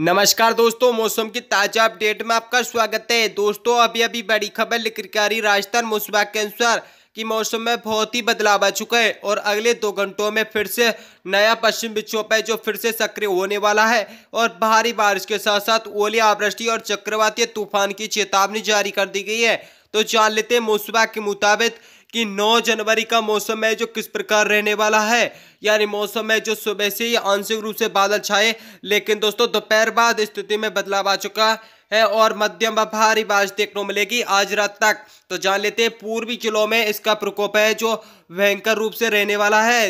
नमस्कार दोस्तों मौसम की ताजा अपडेट में आपका स्वागत है दोस्तों अभी अभी बड़ी खबर लेकर आ रही राजस्थान मौसम के अनुसार कि मौसम में बहुत ही बदलाव आ चुका है और अगले दो घंटों में फिर से नया पश्चिम विक्षोभ है जो फिर से सक्रिय होने वाला है और भारी बारिश के साथ साथ ओले आवृष्टि और चक्रवातीय तूफान की चेतावनी जारी कर दी गई है तो जान लेते हैं मौसम के मुताबिक कि 9 जनवरी का मौसम है जो किस प्रकार रहने वाला है यानी मौसम है जो सुबह से ही आंशिक रूप से बादल छाए लेकिन दोस्तों दोपहर बाद स्थिति में बदलाव आ चुका है और मध्यम व भारी बारिश देखने को मिलेगी आज रात तक तो जान लेते हैं पूर्वी जिलों में इसका प्रकोप है जो भयंकर रूप से रहने वाला है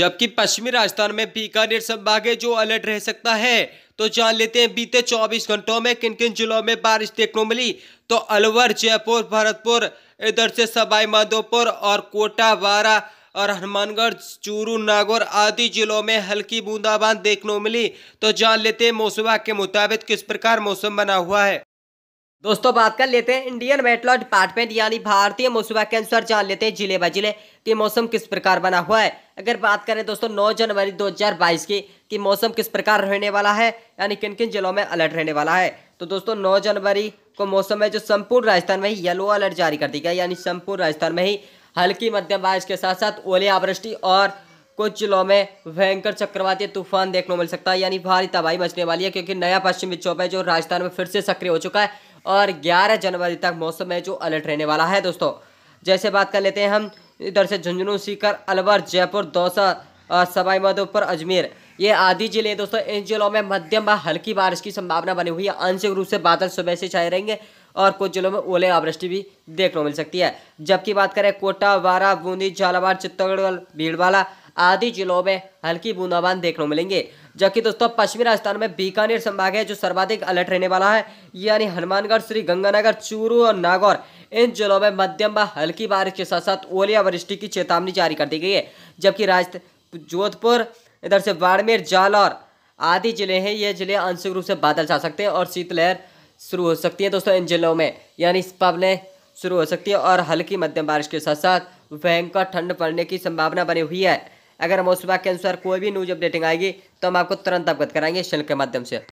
जबकि पश्चिमी राजस्थान में बीकानेर संभाग है जो अलर्ट रह सकता है तो जान लेते हैं बीते 24 घंटों में किन किन जिलों में बारिश देखने को मिली तो अलवर जयपुर भरतपुर इधर से सवाई माधोपुर और कोटा बारा और हनुमानगढ़ चूरू नागौर आदि जिलों में हल्की बूंदाबांद देखने को मिली तो जान लेते हैं मौसम के मुताबिक किस प्रकार मौसम बना हुआ है दोस्तों बात कर लेते हैं इंडियन मेट्रो डिपार्टमेंट यानी भारतीय मौसम के अनुसार जान लेते हैं जिले बाय जिले कि मौसम किस प्रकार बना हुआ है अगर बात करें दोस्तों 9 जनवरी 2022 की कि मौसम किस प्रकार रहने वाला है यानी किन किन जिलों में अलर्ट रहने वाला है तो दोस्तों 9 जनवरी को मौसम में जो संपूर्ण राजस्थान में ही येलो अलर्ट जारी कर दी गई यानी संपूर्ण राजस्थान में ही हल्की मध्यम बारिश के साथ साथ ओले आवृष्टि और कुछ जिलों में भयंकर चक्रवाती तूफान देखने को मिल सकता है यानी भारी तबाही मचने वाली है क्योंकि नया पश्चिम विक्षोभ है जो राजस्थान में फिर से सक्रिय हो चुका है और 11 जनवरी तक मौसम में जो अलर्ट रहने वाला है दोस्तों जैसे बात कर लेते हैं हम इधर से झुंझुनू सीकर अलवर जयपुर दौसा सवाई माधोपुर अजमेर ये आदि जिले दोस्तों इन जिलों में मध्यम व हल्की बारिश की संभावना बनी हुई है आंशिक रूप से बादल सुबह से छाए रहेंगे और कुछ जिलों में ओले आवृष्टि भी देखने को मिल सकती है जबकि बात करें कोटा वारा बूंदी झालावाड़ चित्तौड़गढ़ भीड़वाला आदि जिलों में हल्की बूंदाबांद देखने को मिलेंगे जबकि दोस्तों पश्चिमी राजस्थान में बीकानेर संभाग है जो सर्वाधिक अलर्ट रहने वाला है यानी हनुमानगढ़ श्री गंगानगर चूरू और नागौर इन जिलों में मध्यम व हल्की बारिश के साथ साथ ओलियावृष्टि वृष्टि की चेतावनी जारी कर दी गई है जबकि राज जोधपुर इधर से बाड़मेर जालौर आदि जिले हैं ये जिले आंशिक रूप से बादल छा सकते हैं और शीतलहर शुरू हो सकती है दोस्तों इन जिलों में यानी पवलें शुरू हो सकती है और हल्की मध्यम बारिश के साथ साथ भयंकर ठंड पड़ने की संभावना बनी हुई है अगर हम उस बात के अनुसार कोई भी न्यूज़ अपडेटिंग आएगी तो हम आपको तुरंत अवगत कराएंगे इस चैनल के माध्यम से